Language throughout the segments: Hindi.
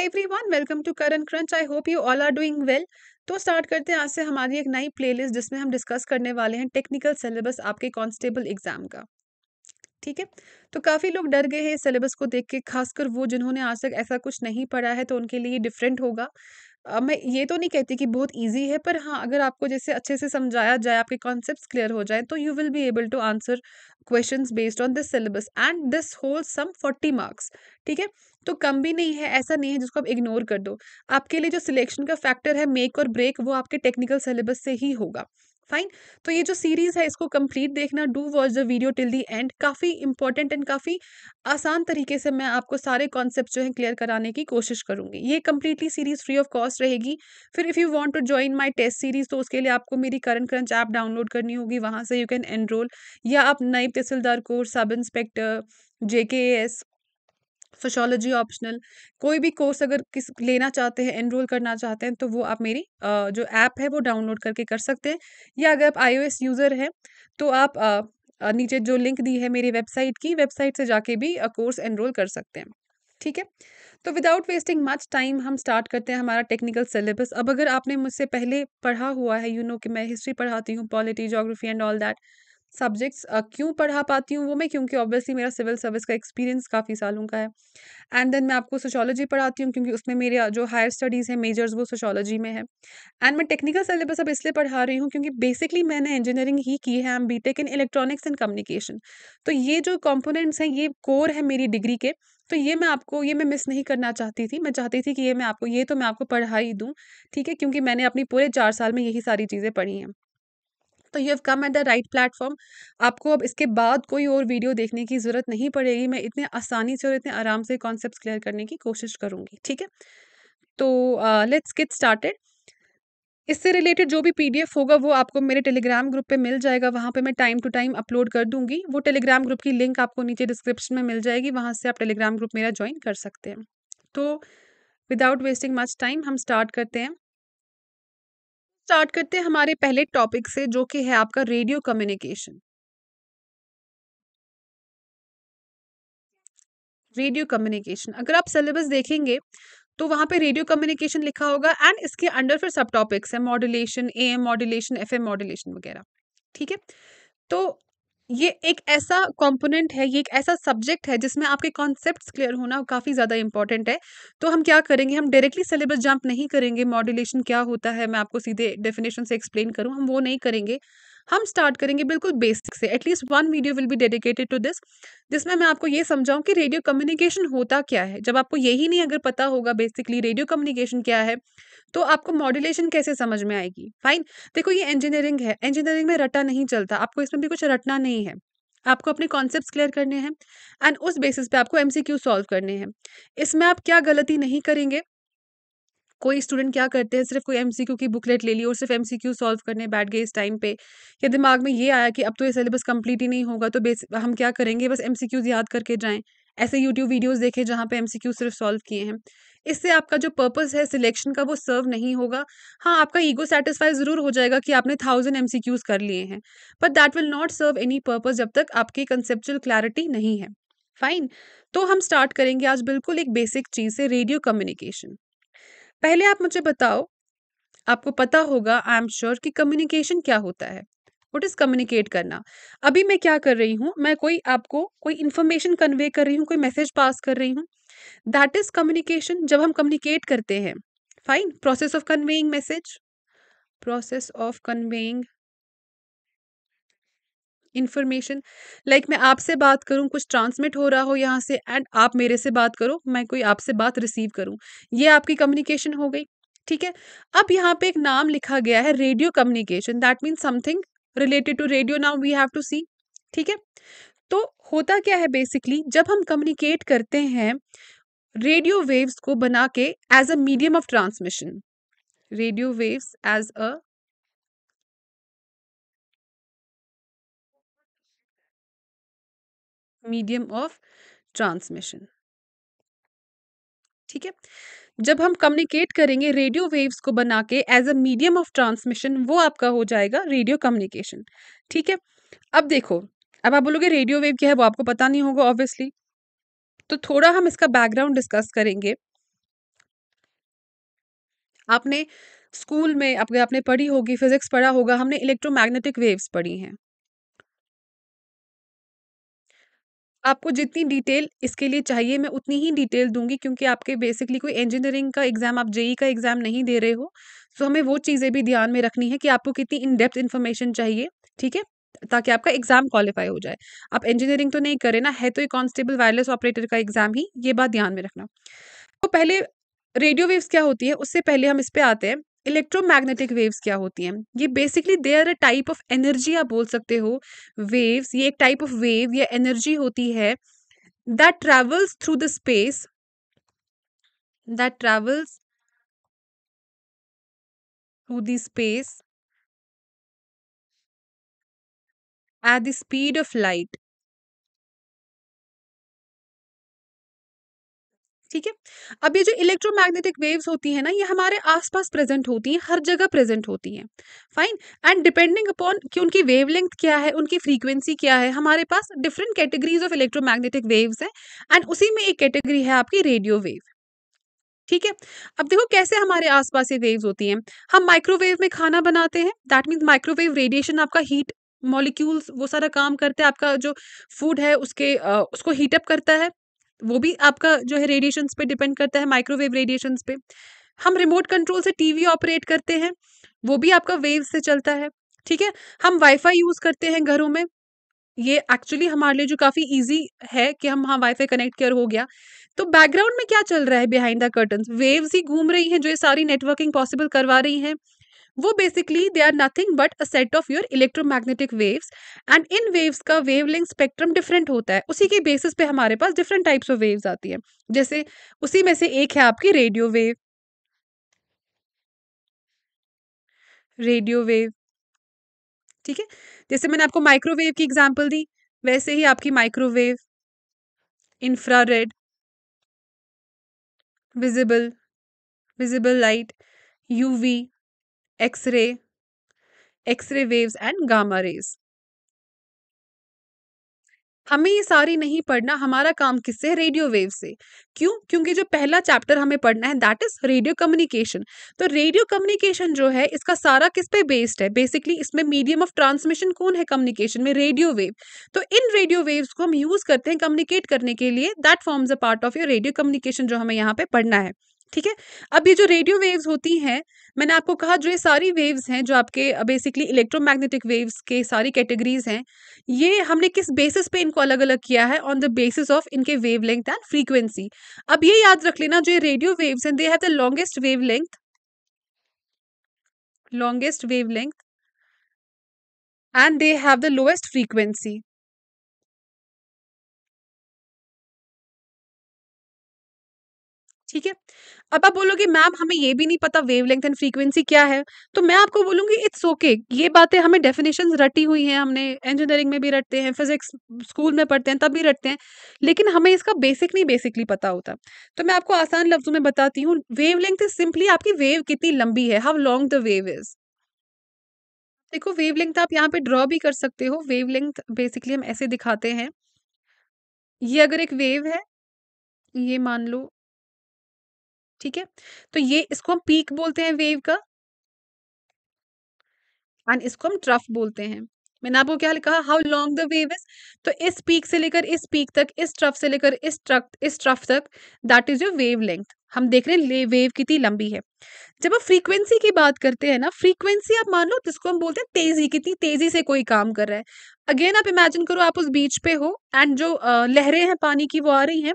Every everyone welcome to current crunch I hope you all are doing well तो स्टार्ट करते हैं आज से हमारी एक नई प्लेलिस्ट जिसमें हम डिस्कस करने वाले हैं टेक्निकल सिलेबस आपके कॉन्स्टेबल एग्जाम का ठीक है तो काफ़ी लोग डर गए हैं सिलेबस को देख के खासकर वो जिन्होंने आज तक ऐसा कुछ नहीं पढ़ा है तो उनके लिए डिफरेंट होगा अ, मैं ये तो नहीं कहती कि बहुत ईज़ी है, पर हाँ, अगर आपको जैसे अच्छे से समझाया जाए, आपके कॉन्सेप्ट्स क्लियर हो जाए तो you will be able to answer questions based on this syllabus and this whole some forty marks, ठीक है? तो कम भी नहीं है, ऐसा नहीं है जिसको आप इग्नोर कर दो। आपके लिए जो सिलेक्शन का फैक्टर है, मेक और ब्रेक, वो आपके टेक्निकल सिलेबस से ही होगा। फाइन तो ये जो सीरीज़ है इसको कंप्लीट देखना do watch the video till the end काफ़ी इंपॉर्टेंट एंड काफ़ी आसान तरीके से मैं आपको सारे कॉन्सेप्ट जो है क्लियर कराने की कोशिश करूंगी ये completely series free of cost रहेगी फिर if you want to join my test series तो उसके लिए आपको मेरी करंट करंच ऐप डाउनलोड करनी होगी वहाँ से यू कैन एनरोल या आप नए tehsildar course sub inspector JK S sociology optional कोई भी कोर्स अगर किस लेना चाहते हैं एनरोल करना चाहते हैं तो वो आप मेरी जो ऐप है वो डाउनलोड करके कर सकते हैं या अगर आप आई यूज़र हैं तो आप नीचे जो लिंक दी है मेरी वेबसाइट की वेबसाइट से जाके भी कोर्स एनरोल कर सकते हैं ठीक है तो विदाउट वेस्टिंग मच टाइम हम स्टार्ट करते हैं हमारा टेक्निकल सिलेबस अब अगर आपने मुझसे पहले पढ़ा हुआ है यू you नो know कि मैं हिस्ट्री पढ़ाती हूँ polity geography and all that subjects क्यों पढ़ा पाती हूँ वो मैं क्योंकि ऑब्वियसली मेरा सिविल सर्विस का एक्सपीरियंस काफ़ी सालों का है एंड देन मैं आपको सोशोलॉजी पढ़ाती हूँ क्योंकि उसमें मेरे जो हायर स्टडीज़ है मेजर्स वो सोशोलॉजी में है एंड मैं टेक्निकल सिलेबस अब इसलिए पढ़ा रही हूँ क्योंकि बेसिकली मैंने इंजीनियरिंग ही की है M B tech in electronics and communication तो ये जो कॉम्पोनेंट्स हैं ये कोर है मेरी डिग्री के तो ये मैं आपको ये मैं मिस नहीं करना चाहती थी मैं चाहती थी कि ये मैं आपको ये तो मैं आपको पढ़ा ही दूँ ठीक है क्योंकि मैंने अपनी पूरे चार साल में यही सारी चीज़ें पढ़ी हैं तो you have come at the right platform आपको अब इसके बाद कोई और वीडियो देखने की ज़रूरत नहीं पड़ेगी मैं इतने आसानी से और इतने आराम से कॉन्सेप्ट क्लियर करने की कोशिश करूँगी ठीक है तो लेट्स गेट स्टार्टेड इससे रिलेटेड जो भी पीडीएफ होगा वो आपको मेरे टेलीग्राम ग्रुप पे मिल जाएगा वहाँ पे मैं टाइम टू टाइम अपलोड कर दूंगी वो टेलीग्राम ग्रुप की लिंक आपको नीचे डिस्क्रिप्शन में मिल जाएगी वहाँ से आप टेलीग्राम ग्रुप मेरा ज्वाइन कर सकते हैं तो विदाउट वेस्टिंग मच टाइम हम स्टार्ट करते हैं स्टार्ट करते हैं हमारे पहले टॉपिक से जो कि है आपका रेडियो कम्युनिकेशन रेडियो कम्युनिकेशन अगर आप सिलेबस देखेंगे तो वहां पे रेडियो कम्युनिकेशन लिखा होगा एंड इसके अंडर फिर सब टॉपिक्स है modulation A M modulation F M modulation वगैरह ठीक है तो ये एक ऐसा कंपोनेंट है ये एक ऐसा सब्जेक्ट है जिसमें आपके कॉन्सेप्ट्स क्लियर होना काफ़ी ज़्यादा इंपॉर्टेंट है तो हम क्या करेंगे हम डायरेक्टली सिलेबस जंप नहीं करेंगे मॉड्यूलेशन क्या होता है मैं आपको सीधे डेफिनेशन से एक्सप्लेन करूँ हम वो नहीं करेंगे हम स्टार्ट करेंगे बिल्कुल बेसिक से at least one video will be dedicated to this जिसमें मैं आपको ये समझाऊँ कि रेडियो कम्युनिकेशन होता क्या है जब आपको यही नहीं अगर पता होगा बेसिकली रेडियो कम्युनिकेशन क्या है तो आपको मॉड्यूलेशन कैसे समझ में आएगी फाइन देखो ये इंजीनियरिंग है इंजीनियरिंग में रटा नहीं चलता आपको इसमें भी कुछ रटना नहीं है आपको अपने कॉन्सेप्ट क्लियर करने हैं एंड उस बेसिस पे आपको एमसीक्यू सॉल्व करने हैं इसमें आप क्या गलती नहीं करेंगे कोई स्टूडेंट क्या करते हैं सिर्फ कोई एमसीक्यू की बुकलेट ले ली और सिर्फ एमसीक्यू सॉल्व करने बैठ गए इस टाइम पे या दिमाग में ये आया कि अब तो ये सिलेबस कंप्लीट ही नहीं होगा तो बेस हम क्या करेंगे बस एमसीक्यूज याद करके जाएं ऐसे यूट्यूब वीडियोस देखें जहाँ पे एमसीक्यू सिर्फ सॉल्व किए हैं इससे आपका जो पर्पस है सिलेक्शन का वो सर्व नहीं होगा हाँ आपका ईगो सेटिस्फाई ज़रूर हो जाएगा कि आपने थाउजेंड एम कर लिए हैं but that will not serve any purpose जब तक आपकी कंसेप्चुअल क्लैरिटी नहीं है फाइन तो हम स्टार्ट करेंगे आज बिल्कुल एक बेसिक चीज़ से रेडियो कम्युनिकेशन पहले आप मुझे बताओ आपको पता होगा आई एम श्योर कि कम्युनिकेशन क्या होता है वट इज़ कम्युनिकेट करना अभी मैं क्या कर रही हूँ मैं कोई आपको कोई इन्फॉर्मेशन कन्वे कर रही हूँ कोई मैसेज पास कर रही हूँ दैट इज कम्युनिकेशन जब हम कम्युनिकेट करते हैं fine process of conveying message process of conveying information like मैं आपसे बात करूं कुछ ट्रांसमिट हो रहा हो यहाँ से एंड आप मेरे से बात करो मैं कोई आपसे बात रिसीव करूं ये आपकी कम्युनिकेशन हो गई ठीक है अब यहाँ पे एक नाम लिखा गया है radio communication that mean something related to radio now we have to see ठीक है तो होता क्या है बेसिकली जब हम कम्युनिकेट करते हैं रेडियो वेव्स को बना के as a medium of transmission radio waves as a medium of transmission ठीक है जब हम कम्युनिकेट करेंगे रेडियो वेव्स को बना के as a medium of transmission वो आपका हो जाएगा रेडियो कम्युनिकेशन ठीक है अब देखो अब आप बोलोगे रेडियो वेव क्या है वो आपको पता नहीं होगा ऑब्वियसली तो थोड़ा हम इसका बैकग्राउंड डिस्कस करेंगे आपने स्कूल में आपने आपने पढ़ी होगी फिजिक्स पढ़ा होगा हमने इलेक्ट्रोमैग्नेटिक वेव्स पढ़ी हैं आपको जितनी डिटेल इसके लिए चाहिए मैं उतनी ही डिटेल दूंगी क्योंकि आपके बेसिकली कोई इंजीनियरिंग का एग्जाम आप जेई e का एग्जाम नहीं दे रहे हो सो हमें वो चीज़ें भी ध्यान में रखनी है कि आपको कितनी इन डेप्थ इन्फॉर्मेशन चाहिए ठीक है ताकि आपका एग्जाम क्वालिफाई हो जाए आप इंजीनियरिंग तो नहीं करें ना है तो ये कांस्टेबल वायरलेस ऑपरेटर का एग्जाम ही ये बात ध्यान में रखना तो पहले रेडियो वेव्स क्या होती है उससे पहले हम इस पर आते हैं इलेक्ट्रोमैग्नेटिक वेव्स क्या होती हैं ये basically they are a type of energy आप बोल सकते हो वेव्स ये एक टाइप ऑफ वेव या एनर्जी होती है that travels through the space that travels through the space at the speed of light ठीक है अब ये जो इलेक्ट्रोमैग्नेटिक वेव्स होती है ना ये हमारे आसपास प्रेजेंट होती हैं हर जगह प्रेजेंट होती हैं फाइन एंड डिपेंडिंग अपॉन कि उनकी वेवलेंथ क्या है उनकी फ्रीक्वेंसी क्या है हमारे पास different categories of electromagnetic waves हैं एंड उसी में एक कैटेगरी है आपकी रेडियो वेव ठीक है अब देखो कैसे हमारे आसपास ये वेव्स होती हैं हम माइक्रोवेव में खाना बनाते हैं दैट मीन्स माइक्रोवेव रेडिएशन आपका हीट मॉलिक्यूल्स वो सारा काम करते हैं आपका जो फूड है उसके आ, उसको हीटअप करता है वो भी आपका जो है रेडिएशन पे डिपेंड करता है माइक्रोवेव रेडिएशन पे हम रिमोट कंट्रोल से टीवी ऑपरेट करते हैं वो भी आपका वेव से चलता है ठीक है हम वाईफाई यूज़ करते हैं घरों में ये एक्चुअली हमारे लिए जो काफ़ी ईजी है कि हम हाँ वाईफाई कनेक्ट कर हो गया तो बैकग्राउंड में क्या चल रहा है बिहाइंड द कर्टन वेव्स ही घूम रही हैं जो ये सारी नेटवर्किंग पॉसिबल करवा रही हैं वो basically they are nothing but a set of your electromagnetic waves and इन वेव्स का वेव स्पेक्ट्रम डिफरेंट होता है उसी के बेसिस पे हमारे पास डिफरेंट टाइप्स ऑफ वेव्स आती है जैसे उसी में से एक है आपकी रेडियो वेव रेडियो वेव ठीक है जैसे मैंने आपको माइक्रोवेव की एग्जाम्पल दी वैसे ही आपकी microwave infrared visible visible light UV X-ray, X-ray waves and gamma rays. हमें ये सारी नहीं पढ़ना हमारा काम किससे रेडियो वेव से क्यों क्योंकि जो पहला चैप्टर हमें पढ़ना है दैट इज रेडियो कम्युनिकेशन तो रेडियो कम्युनिकेशन जो है इसका सारा किस पे बेस्ड है बेसिकली इसमें मीडियम ऑफ ट्रांसमिशन कौन है कम्युनिकेशन में रेडियो वेव तो इन रेडियो वेव्स को हम यूज करते हैं कम्युनिकेट करने के लिए that forms a part of your radio communication जो हमें यहाँ पे पढ़ना है ठीक है अब ये जो रेडियो वेव्स होती हैं मैंने आपको कहा जो ये सारी वेव्स हैं जो आपके बेसिकली इलेक्ट्रोमैग्नेटिक वेव्स के सारी कैटेगरीज हैं ये हमने किस बेसिस पे इनको अलग अलग किया है ऑन द बेसिस ऑफ इनके वेव लेंथ एंड फ्रीक्वेंसी अब ये याद रख लेना जो ये रेडियो वेव्स हैं they have the longest wavelength longest wavelength and they have the lowest frequency ठीक है अब आप बोलोगे मैम हमें ये भी नहीं पता वेवलेंथ एंड फ्रीक्वेंसी क्या है तो मैं आपको बोलूंगी इट्स ओके okay. ये बातें हमें डेफिनेशन रटी हुई हैं हमने इंजीनियरिंग में भी रटते हैं फिजिक्स स्कूल में पढ़ते हैं तब भी रटते हैं लेकिन हमें इसका बेसिक नहीं बेसिकली पता होता तो मैं आपको आसान लफ्जों में बताती हूँ वेव लेंथ इज सिंपली आपकी वेव कितनी लंबी है how long the wave is देखो वेव लेंथ आप यहाँ पे ड्रॉ भी कर सकते हो वेव लेंथ बेसिकली हम ऐसे दिखाते हैं ये अगर एक वेव है ये मान लो ठीक है तो ये इसको हम पीक बोलते हैं वेव का एंड इसको हम ट्रफ बोलते हैं मैंने आपको क्या लिखा how long the wave is तो इस पीक से लेकर इस पीक तक इस ट्रफ से लेकर इस ट्रफ इस ट्रफ तक that is your wavelength हम देख रहे हैं वेव कितनी लंबी है जब आप फ्रीक्वेंसी की बात करते हैं ना फ्रीक्वेंसी आप मान लो जिसको हम बोलते हैं तेजी कितनी तेजी से कोई काम कर रहा है अगेन आप इमेजिन करो आप उस बीच पे हो एंड जो लहरें हैं पानी की वो आ रही हैं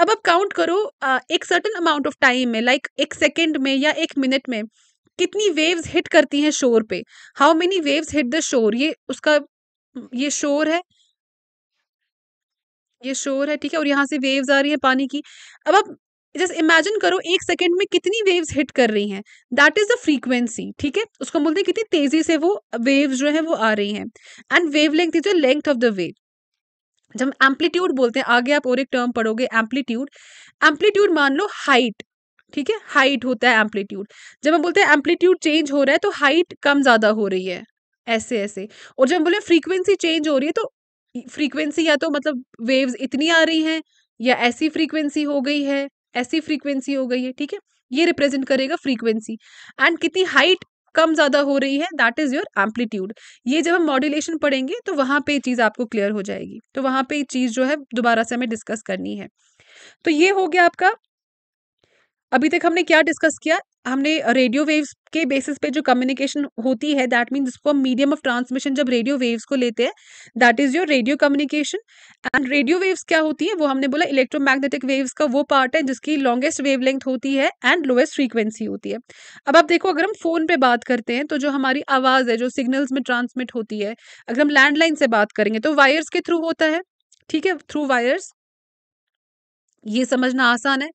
अब आप काउंट करो आ, एक सर्टन अमाउंट ऑफ टाइम में लाइक एक सेकेंड में या एक मिनट में कितनी वेव्स हिट करती हैं शोर पे how many waves hit the shore ये उसका ये शोर है ये शोर है ठीक है और यहाँ से वेव्स आ रही है पानी की अब आप जस्ट इमेजिन करो एक सेकेंड में कितनी वेव्स हिट कर रही हैं दैट इज द फ्रीक्वेंसी ठीक है उसको बोलते हैं कितनी तेजी से वो वेव्स जो है वो आ रही हैं and wavelength is the length of the wave जब एम्पलीट्यूड बोलते हैं आगे आप और एक टर्म पढ़ोगे एम्पलीट्यूड एम्पलीट्यूड मान लो हाइट ठीक है हाइट होता है एम्पलीट्यूड जब हम बोलते हैं एम्पलीट्यूड चेंज हो रहा है तो हाइट कम ज़्यादा हो रही है ऐसे ऐसे और जब हम बोले फ्रीक्वेंसी चेंज हो रही है तो फ्रीक्वेंसी या तो मतलब वेव्स इतनी आ रही हैं या ऐसी फ्रीक्वेंसी हो गई है ऐसी फ्रीक्वेंसी हो गई है ठीक है ये रिप्रेजेंट करेगा फ्रीक्वेंसी एंड कितनी हाइट कम ज़्यादा हो रही है दैट इज़ योर एम्पलीट्यूड ये जब हम मॉड्यूलेशन पढ़ेंगे तो वहां पे चीज़ आपको क्लियर हो जाएगी तो वहां पे चीज़ जो है दोबारा से हमें डिस्कस करनी है तो ये हो गया आपका अभी तक हमने क्या डिस्कस किया हमने रेडियो वेव्स के बेसिस पे जो कम्युनिकेशन होती है दैट मीन जिसको हम मीडियम ऑफ ट्रांसमिशन जब रेडियो वेव्स को लेते हैं that is your radio communication and radio waves क्या होती है वो हमने बोला इलेक्ट्रोमैग्नेटिक वेव्स का वो पार्ट है जिसकी लॉन्गेस्ट वेव होती है एंड लोएस्ट फ्रीक्वेंसी होती है अब आप देखो अगर हम फोन पे बात करते हैं तो जो हमारी आवाज़ है जो सिग्नल्स में ट्रांसमिट होती है अगर हम लैंडलाइन से बात करेंगे तो वायर्स के थ्रू होता है ठीक है थ्रू वायर्स ये समझना आसान है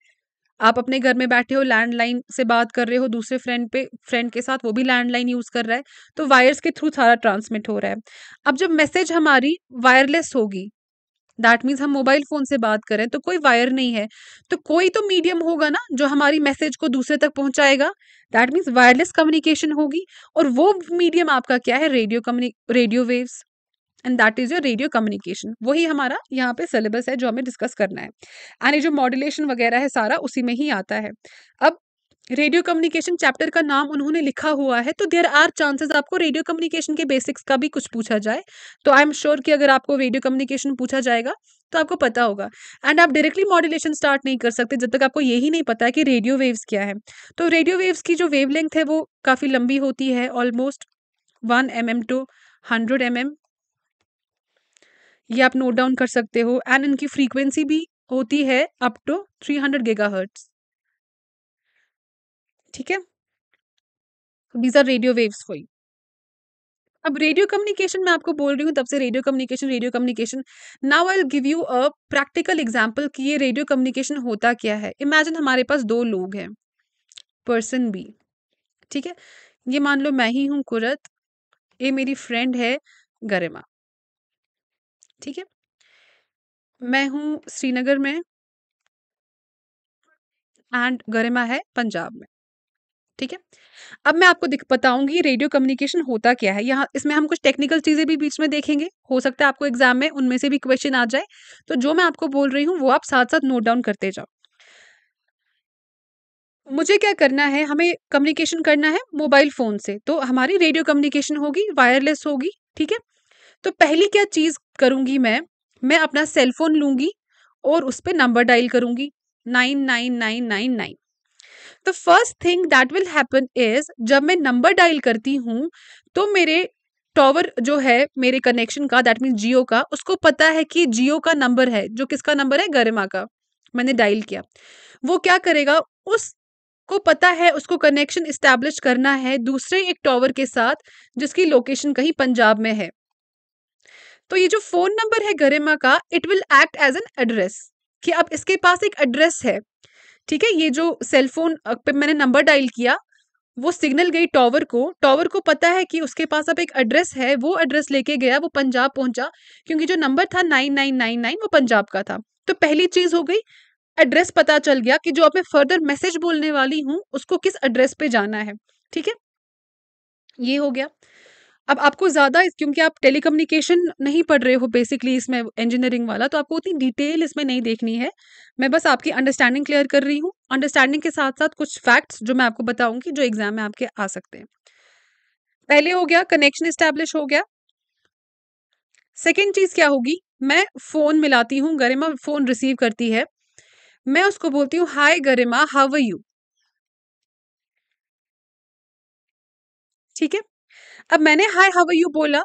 आप अपने घर में बैठे हो लैंडलाइन से बात कर रहे हो दूसरे फ्रेंड पे फ्रेंड के साथ वो भी लैंडलाइन यूज़ कर रहा है तो वायर्स के थ्रू सारा ट्रांसमिट हो रहा है अब जब मैसेज हमारी वायरलेस होगी दैट मीन्स हम मोबाइल फ़ोन से बात करें तो कोई वायर नहीं है तो कोई तो मीडियम होगा ना जो हमारी मैसेज को दूसरे तक पहुंचाएगा दैट मीन्स वायरलेस कम्युनिकेशन होगी और वो मीडियम आपका क्या है radio communication radio waves and that is your radio communication वही हमारा यहाँ पे सिलेबस है जो हमें डिस्कस करना है एंड ये जो मॉड्यूलेशन वगैरह है सारा उसी में ही आता है अब रेडियो कम्युनिकेशन चैप्टर का नाम उन्होंने लिखा हुआ है तो देर आर चांसेस आपको रेडियो कम्युनिकेशन के बेसिक्स का भी कुछ पूछा जाए तो आई एम श्योर कि अगर आपको रेडियो कम्युनिकेशन पूछा जाएगा तो आपको पता होगा एंड आप डायरेक्टली मॉड्यूलेशन स्टार्ट नहीं कर सकते जब तक आपको यही नहीं पता है कि रेडियो वेव्स क्या है तो रेडियो वेव्स की जो वेवलेंथ है वो काफ़ी लंबी होती है almost one M M to hundred M M ये आप नोट डाउन कर सकते हो एंड इनकी फ्रीक्वेंसी भी होती है up to three hundred gigahertz ठीक है दीज आर रेडियो वेव्स हुई अब रेडियो कम्युनिकेशन मैं आपको बोल रही हूँ तब से radio communication radio communication now I give you a practical example कि ये रेडियो कम्युनिकेशन होता क्या है इमेजिन हमारे पास दो लोग हैं पर्सन बी ठीक है ये मान लो मैं ही हूँ कुरत ये मेरी फ्रेंड है गरिमा ठीक है मैं हूँ श्रीनगर में एंड गरिमा है पंजाब में ठीक है अब मैं आपको दिख बताऊंगी रेडियो कम्युनिकेशन होता क्या है यहाँ इसमें हम कुछ टेक्निकल चीजें भी बीच में देखेंगे हो सकता है आपको एग्जाम में उनमें से भी क्वेश्चन आ जाए तो जो मैं आपको बोल रही हूँ वो आप साथ साथ नोट डाउन करते जाओ मुझे क्या करना है हमें कम्युनिकेशन करना है मोबाइल फोन से तो हमारी रेडियो कम्युनिकेशन होगी वायरलेस होगी ठीक है तो पहली क्या चीज़ करूँगी मैं मैं अपना सेल फोन लूँगी और उस पर नंबर डायल करूँगी nine nine nine nine nine the first thing that will happen is जब मैं नंबर डायल करती हूँ तो मेरे टॉवर जो है मेरे कनेक्शन का दैट मीन्स जियो का उसको पता है कि जियो का नंबर है जो किसका नंबर है गरिमा का मैंने डायल किया वो क्या करेगा उस को पता है उसको कनेक्शन इस्टेब्लिश करना है दूसरे एक टॉवर के साथ जिसकी लोकेशन कहीं पंजाब में है तो ये जो फोन नंबर है गरिमा का it will act as an address कि अब इसके पास एक एड्रेस है ठीक है ये जो सेलफोन पे मैंने नंबर डायल किया वो सिग्नल गई टॉवर को टॉवर को पता है कि उसके पास अब एक एड्रेस है वो एड्रेस लेके गया वो पंजाब पहुंचा क्योंकि जो नंबर था नाइन नाइन नाइन नाइन वो पंजाब का था तो पहली चीज हो गई एड्रेस पता चल गया कि जो अब मैं फर्दर मैसेज बोलने वाली हूँ उसको किस एड्रेस पे जाना है ठीक है ये हो गया अब आपको ज़्यादा क्योंकि आप टेलीकम्युनिकेशन नहीं पढ़ रहे हो बेसिकली इसमें इंजीनियरिंग वाला तो आपको उतनी डिटेल इसमें नहीं देखनी है मैं बस आपकी अंडरस्टैंडिंग क्लियर कर रही हूँ अंडरस्टैंडिंग के साथ साथ कुछ फैक्ट्स जो मैं आपको बताऊंगी जो एग्जाम में आपके आ सकते हैं पहले हो गया कनेक्शन इस्टेब्लिश हो गया सेकेंड चीज़ क्या होगी मैं फ़ोन मिलाती हूँ गरिमा फ़ोन रिसीव करती है मैं उसको बोलती हूँ हाय गरिमा हाव यू ठीक है अब मैंने हाय हाउ यू बोला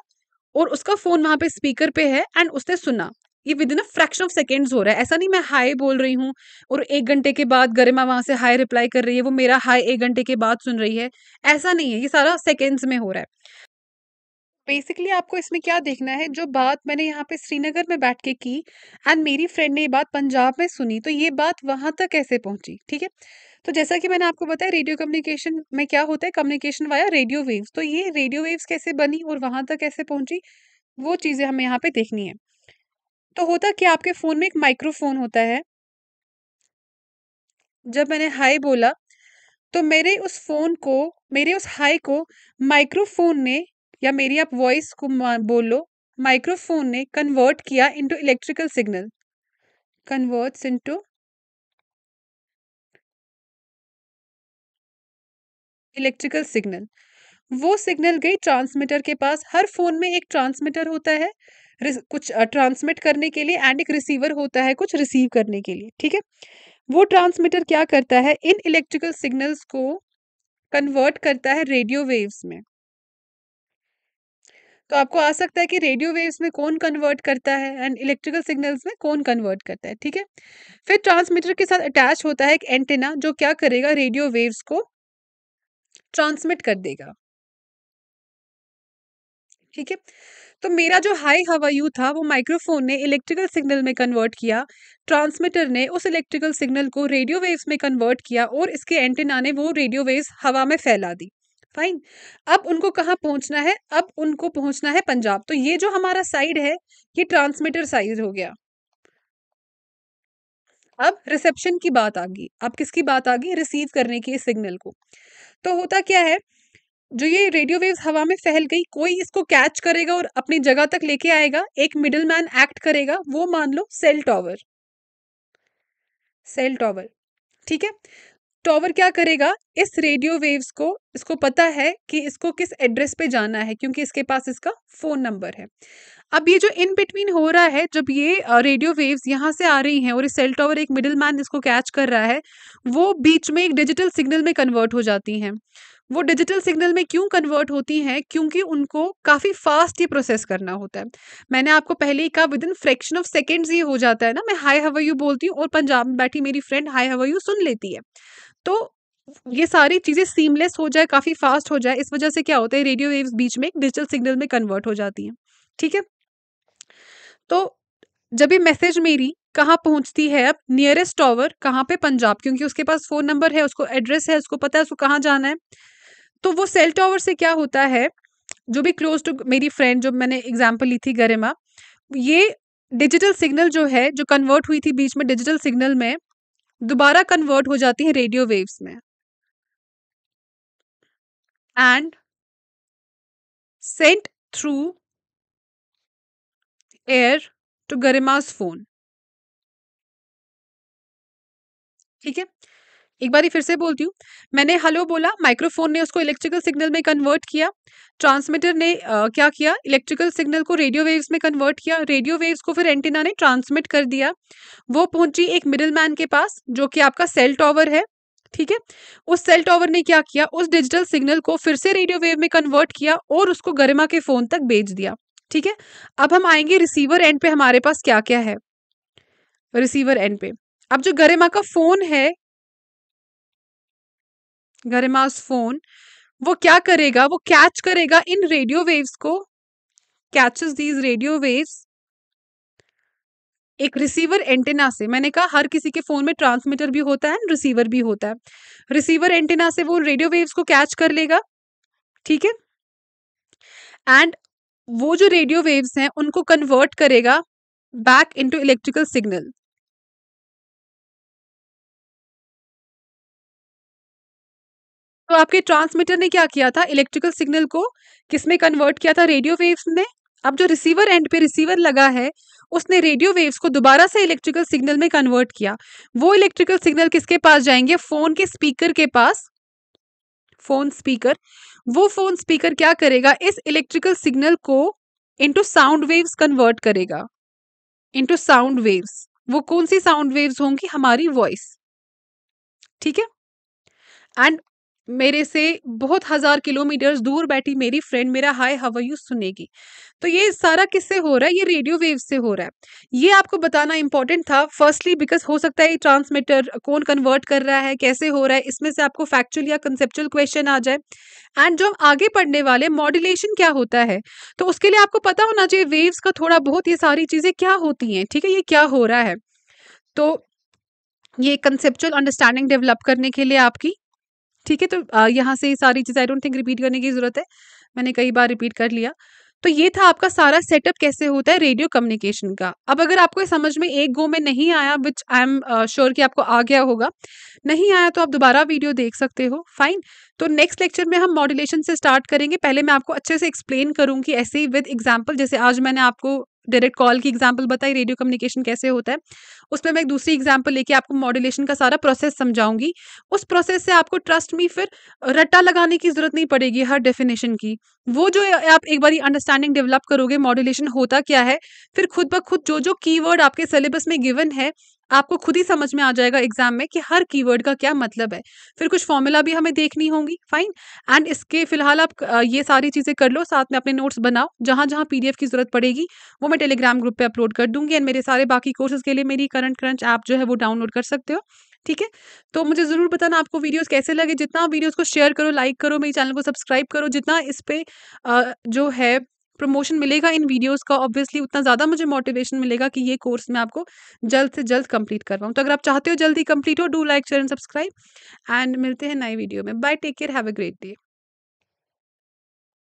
और उसका फोन वहां पे स्पीकर पे है एंड उसने सुना ये within a fraction of seconds हो रहा है ऐसा नहीं मैं हाई बोल रही हूँ और एक घंटे के बाद गरिमा वहां से हाई रिप्लाई कर रही है वो मेरा हाई एक घंटे के बाद सुन रही है ऐसा नहीं है ये सारा सेकेंड्स में हो रहा है बेसिकली आपको इसमें क्या देखना है जो बात मैंने यहाँ पे श्रीनगर में बैठ के की एंड मेरी फ्रेंड ने ये बात पंजाब में सुनी तो ये बात वहां तक कैसे पहुंची ठीक है तो जैसा कि मैंने आपको बताया रेडियो कम्युनिकेशन में क्या होता है कम्युनिकेशन वाया रेडियो वेव्स तो ये रेडियो वेव्स कैसे बनी और वहाँ तक कैसे पहुँची वो चीज़ें हमें यहाँ पे देखनी है तो होता कि आपके फ़ोन में एक माइक्रोफोन होता है जब मैंने हाई बोला तो मेरे उस फ़ोन को मेरे उस हाई को माइक्रोफोन ने या मेरी आप वॉइस को बोलो माइक्रोफोन ने कन्वर्ट किया into electrical signal converts into electrical signal वो सिग्नल गई ट्रांसमीटर के पास हर फोन में एक ट्रांसमीटर होता है कुछ ट्रांसमिट करने के लिए एंड एक रिसीवर होता है कुछ रिसीव करने के लिए ठीक है वो ट्रांसमीटर क्या करता है इन इलेक्ट्रिकल सिग्नल्स को कन्वर्ट करता है रेडियो वेव्स में तो आपको आ सकता है कि रेडियो वेव्स में कौन कन्वर्ट करता है एंड इलेक्ट्रिकल सिग्नल्स में कौन कन्वर्ट करता है ठीक है फिर ट्रांसमीटर के साथ अटैच होता है एक एंटेना जो क्या करेगा रेडियो वेव्स को ट्रांसमिट कर देगा ठीक है तो मेरा जो हाई हवा यू था वो माइक्रोफोन ने इलेक्ट्रिकल सिग्नल में कन्वर्ट किया ट्रांसमीटर ने उस इलेक्ट्रिकल सिग्नल को रेडियो वेव्स में कन्वर्ट किया और इसके एंटेना ने वो रेडियो वेव्स हवा में फैला दी फाइन अब उनको कहाँ पहुँचना है अब उनको पहुँचना है पंजाब तो ये जो हमारा साइड है ये ट्रांसमीटर साइज हो गया अब रिसेप्शन की बात आ गई अब किसकी बात आ गई रिसीव करने के सिग्नल को तो होता क्या है जो ये रेडियो वेव्स हवा में फैल गई कोई इसको कैच करेगा और अपनी जगह तक लेके आएगा एक मिडिल मैन एक्ट करेगा वो मान लो सेल टॉवर सेल टॉवर ठीक है टॉवर क्या करेगा इस रेडियो वेव्स को इसको पता है कि इसको किस एड्रेस पे जाना है क्योंकि इसके पास इसका फ़ोन नंबर है अब ये जो इन बिटवीन हो रहा है जब ये रेडियो वेव्स यहाँ से आ रही हैं और सेल टावर एक मिडिल मैन जिसको कैच कर रहा है वो बीच में एक डिजिटल सिग्नल में कन्वर्ट हो जाती हैं वो डिजिटल सिग्नल में क्यों कन्वर्ट होती हैं क्योंकि उनको काफ़ी फास्ट ये प्रोसेस करना होता है मैंने आपको पहले ही कहा within fraction of seconds ये हो जाता है ना मैं हाई हवा यू बोलती हूँ और पंजाब में बैठी मेरी फ्रेंड हाई हवा यू सुन लेती है तो ये सारी चीज़ें सीमलेस हो जाए काफ़ी फास्ट हो जाए इस वजह से क्या होता है रेडियो वेव्स बीच में एक डिजिटल सिग्नल में कन्वर्ट हो जाती हैं ठीक है तो जब ये मैसेज मेरी कहाँ पहुंचती है अब नियरेस्ट टावर कहाँ पे पंजाब क्योंकि उसके पास फ़ोन नंबर है उसको एड्रेस है उसको पता है उसको कहाँ जाना है तो वो सेल टावर से क्या होता है जो भी क्लोज टू मेरी फ्रेंड जो मैंने एग्जाम्पल ली थी गरिमा ये डिजिटल सिग्नल जो है जो कन्वर्ट हुई थी बीच में डिजिटल सिग्नल में दोबारा कन्वर्ट हो जाती है रेडियो वेव्स में and sent through air to Garima's phone ठीक है एक बार फिर से बोलती हूँ मैंने हेलो बोला माइक्रोफोन ने उसको इलेक्ट्रिकल सिग्नल में कन्वर्ट किया ट्रांसमीटर ने आ, क्या किया इलेक्ट्रिकल सिग्नल को रेडियो वेव्स में कन्वर्ट किया रेडियो वेव्स को फिर एंटीना ने ट्रांसमिट कर दिया वो पहुंची एक मिडिल मैन के पास जो कि आपका सेल टॉवर है ठीक है उस सेल टॉवर ने क्या किया उस डिजिटल सिग्नल को फिर से रेडियो वेव में कन्वर्ट किया और उसको गरिमा के फोन तक भेज दिया ठीक है अब हम आएंगे रिसीवर एंड पे हमारे पास क्या क्या है रिसीवर एंड पे अब जो गरिमा का फोन है गरिमास फोन वो क्या करेगा वो कैच करेगा इन रेडियो वेव्स को कैचेस दीज रेडियो वेव्स एक रिसीवर एंटेना से मैंने कहा हर किसी के फोन में ट्रांसमीटर भी होता है रिसीवर भी होता है रिसीवर एंटेना से वो रेडियो वेव्स को कैच कर लेगा ठीक है एंड वो जो रेडियो वेव्स हैं उनको कन्वर्ट करेगा बैक इनटू इलेक्ट्रिकल सिग्नल तो आपके ट्रांसमीटर ने क्या किया था इलेक्ट्रिकल सिग्नल को किसमें कन्वर्ट किया था रेडियो वेव्स ने अब जो रिसीवर एंड पे रिसीवर लगा है उसने रेडियो वेव्स को दोबारा से इलेक्ट्रिकल सिग्नल में कन्वर्ट किया वो इलेक्ट्रिकल सिग्नल किसके पास जाएंगे फोन के स्पीकर के पास फोन स्पीकर वो फोन स्पीकर क्या करेगा इस इलेक्ट्रिकल सिग्नल को इंटू साउंड वेव्स कन्वर्ट करेगा इंटू साउंड वेव्स वो कौन सी साउंड वेव्स होंगी हमारी वॉइस ठीक है एंड मेरे से बहुत हज़ार किलोमीटर्स दूर बैठी मेरी फ्रेंड मेरा हाय हवा सुनेगी तो ये सारा किससे हो रहा है ये रेडियो वेव से हो रहा है ये आपको बताना इंपॉर्टेंट था फर्स्टली बिकॉज हो सकता है ये ट्रांसमीटर कौन कन्वर्ट कर रहा है कैसे हो रहा है इसमें से आपको फैक्चुअल या कंसेप्चुअल क्वेश्चन आ जाए एंड जो हम आगे पढ़ने वाले मॉड्यूलेशन क्या होता है तो उसके लिए आपको पता होना चाहिए वेव्स का थोड़ा बहुत ये सारी चीज़ें क्या होती हैं ठीक है ये क्या हो रहा है तो ये कंसेप्चुअल अंडरस्टैंडिंग डेवलप करने के लिए आपकी ठीक है तो यहाँ से सारी चीज़ें आई डोंट थिंक रिपीट करने की ज़रूरत है मैंने कई बार रिपीट कर लिया तो ये था आपका सारा सेटअप कैसे होता है रेडियो कम्युनिकेशन का अब अगर आपको समझ में एक गो में नहीं आया विच आई एम श्योर कि आपको आ गया होगा नहीं आया तो आप दोबारा वीडियो देख सकते हो फाइन तो नेक्स्ट लेक्चर में हम मॉड्यूलेशन से स्टार्ट करेंगे पहले मैं आपको अच्छे से एक्सप्लेन करूँ कि ऐसे ही विद एग्जाम्पल जैसे आज मैंने आपको डायरेक्ट कॉल की एग्जाम्पल बताई रेडियो कम्युनिकेशन कैसे होता है उसमें मैं एक दूसरी एग्जाम्पल लेके आपको मॉड्यूलेशन का सारा प्रोसेस समझाऊंगी उस प्रोसेस से आपको ट्रस्ट में फिर रट्टा लगाने की जरूरत नहीं पड़ेगी हर डेफिनेशन की वो जो आप एक बार अंडरस्टैंडिंग डेवलप करोगे मॉड्यूलेशन होता क्या है फिर खुद ब खुद जो जो कीवर्ड आपके सिलेबस में गिवन है आपको खुद ही समझ में आ जाएगा एग्जाम में कि हर कीवर्ड का क्या मतलब है फिर कुछ फॉर्मूला भी हमें देखनी होंगी फाइन एंड इसके फिलहाल आप ये सारी चीज़ें कर लो साथ में अपने नोट्स बनाओ जहाँ जहाँ पीडीएफ की ज़रूरत पड़ेगी वो मैं टेलीग्राम ग्रुप पे अपलोड कर दूंगी एंड मेरे सारे बाकी कोर्सेज के लिए मेरी करंट क्रंच ऐप जो है वो डाउनलोड कर सकते हो ठीक है तो मुझे ज़रूर बताना आपको वीडियोस कैसे लगे जितना वीडियोस को शेयर करो लाइक करो मेरे चैनल को सब्सक्राइब करो जितना इस पर जो है प्रमोशन मिलेगा इन वीडियोस का ऑब्वियसली उतना ज़्यादा मुझे मोटिवेशन मिलेगा कि ये कोर्स मैं आपको जल्द से जल्द कंप्लीट करवाऊँ तो अगर आप चाहते हो जल्दी कंप्लीट हो do like share and subscribe and मिलते हैं नए वीडियो में bye take care have a great day